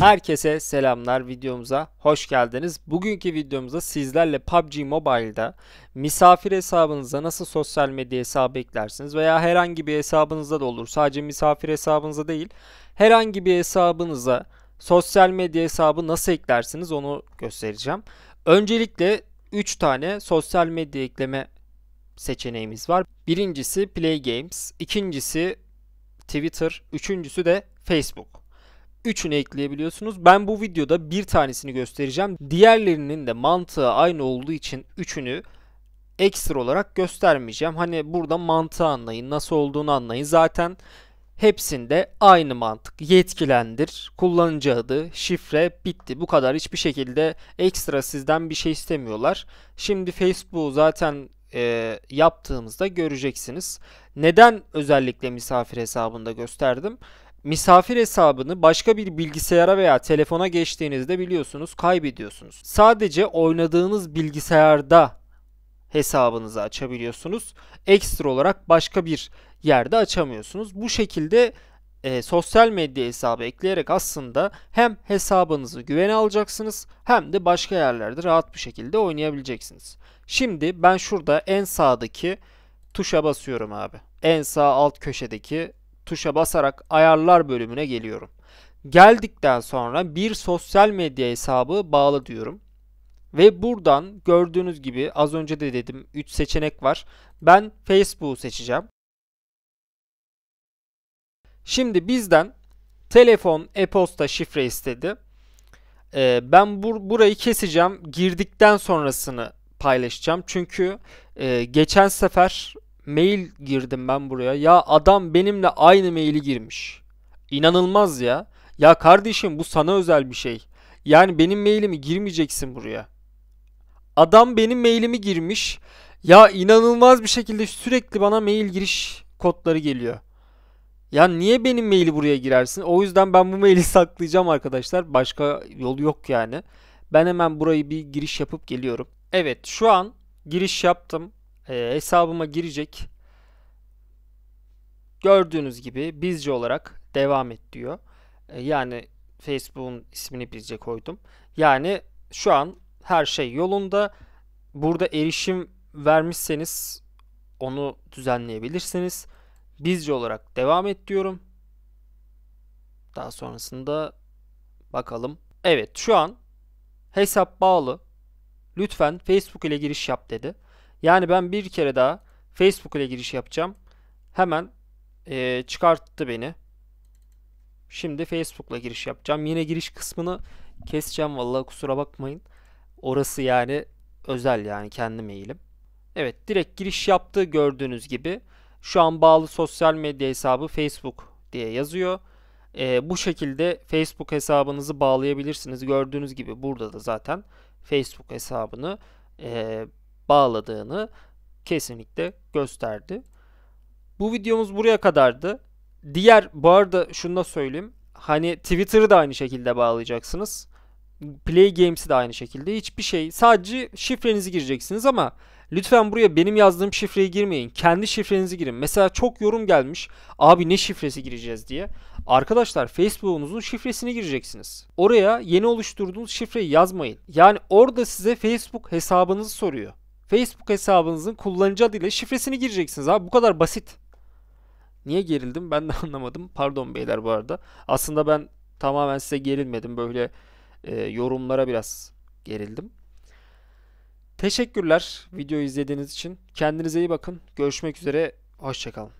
Herkese selamlar videomuza hoş geldiniz. Bugünkü videomuzda sizlerle PUBG Mobile'da misafir hesabınıza nasıl sosyal medya hesabı eklersiniz veya herhangi bir hesabınızda da olur. Sadece misafir hesabınıza değil herhangi bir hesabınıza sosyal medya hesabı nasıl eklersiniz onu göstereceğim. Öncelikle 3 tane sosyal medya ekleme seçeneğimiz var. Birincisi Play Games, ikincisi Twitter, üçüncüsü de Facebook üçünü ekleyebiliyorsunuz. Ben bu videoda bir tanesini göstereceğim. Diğerlerinin de mantığı aynı olduğu için üçünü ekstra olarak göstermeyeceğim. Hani burada mantığı anlayın, nasıl olduğunu anlayın. Zaten hepsinde aynı mantık. Yetkilendir, kullanıcı adı, şifre bitti. Bu kadar hiçbir şekilde ekstra sizden bir şey istemiyorlar. Şimdi Facebook zaten e, yaptığımızda göreceksiniz. Neden özellikle misafir hesabında gösterdim? Misafir hesabını başka bir bilgisayara veya telefona geçtiğinizde biliyorsunuz kaybediyorsunuz. Sadece oynadığınız bilgisayarda hesabınızı açabiliyorsunuz. Ekstra olarak başka bir yerde açamıyorsunuz. Bu şekilde e, sosyal medya hesabı ekleyerek aslında hem hesabınızı güvene alacaksınız hem de başka yerlerde rahat bir şekilde oynayabileceksiniz. Şimdi ben şurada en sağdaki tuşa basıyorum abi. En sağ alt köşedeki tuşa basarak ayarlar bölümüne geliyorum. Geldikten sonra bir sosyal medya hesabı bağlı diyorum. Ve buradan gördüğünüz gibi az önce de dedim 3 seçenek var. Ben Facebook'u seçeceğim. Şimdi bizden telefon, e-posta şifre istedi. Ee, ben bur burayı keseceğim. Girdikten sonrasını paylaşacağım. Çünkü e, geçen sefer mail girdim ben buraya. Ya adam benimle aynı maili girmiş. İnanılmaz ya. Ya kardeşim bu sana özel bir şey. Yani benim mailimi girmeyeceksin buraya. Adam benim mailimi girmiş. Ya inanılmaz bir şekilde sürekli bana mail giriş kodları geliyor. Ya niye benim maili buraya girersin? O yüzden ben bu maili saklayacağım arkadaşlar. Başka yol yok yani. Ben hemen burayı bir giriş yapıp geliyorum. Evet şu an giriş yaptım e, hesabıma girecek. Gördüğünüz gibi bizce olarak devam et diyor. E, yani Facebook'un ismini bizce koydum. Yani şu an her şey yolunda. Burada erişim vermişseniz onu düzenleyebilirsiniz. Bizce olarak devam et diyorum. Daha sonrasında bakalım. Evet şu an hesap bağlı. Lütfen Facebook ile giriş yap dedi. Yani ben bir kere daha Facebook ile giriş yapacağım. Hemen e, çıkarttı beni. Şimdi Facebook ile giriş yapacağım. Yine giriş kısmını keseceğim vallahi kusura bakmayın. Orası yani özel yani kendi mailim. Evet direkt giriş yaptı gördüğünüz gibi şu an bağlı sosyal medya hesabı Facebook diye yazıyor. E, bu şekilde Facebook hesabınızı bağlayabilirsiniz. Gördüğünüz gibi burada da zaten Facebook hesabını e, bağladığını kesinlikle gösterdi. Bu videomuz buraya kadardı. Diğer bu arada şunu da söyleyeyim. Hani Twitter'ı da aynı şekilde bağlayacaksınız. Play Games'i de aynı şekilde. Hiçbir şey. Sadece şifrenizi gireceksiniz ama lütfen buraya benim yazdığım şifreyi girmeyin. Kendi şifrenizi girin. Mesela çok yorum gelmiş. Abi ne şifresi gireceğiz diye. Arkadaşlar Facebook'unuzun şifresini gireceksiniz. Oraya yeni oluşturduğunuz şifreyi yazmayın. Yani orada size Facebook hesabınızı soruyor. Facebook hesabınızın kullanıcı adıyla şifresini gireceksiniz abi. Bu kadar basit. Niye gerildim ben de anlamadım. Pardon beyler bu arada. Aslında ben tamamen size gerilmedim. Böyle e, yorumlara biraz gerildim. Teşekkürler video izlediğiniz için. Kendinize iyi bakın. Görüşmek üzere. Hoşçakalın.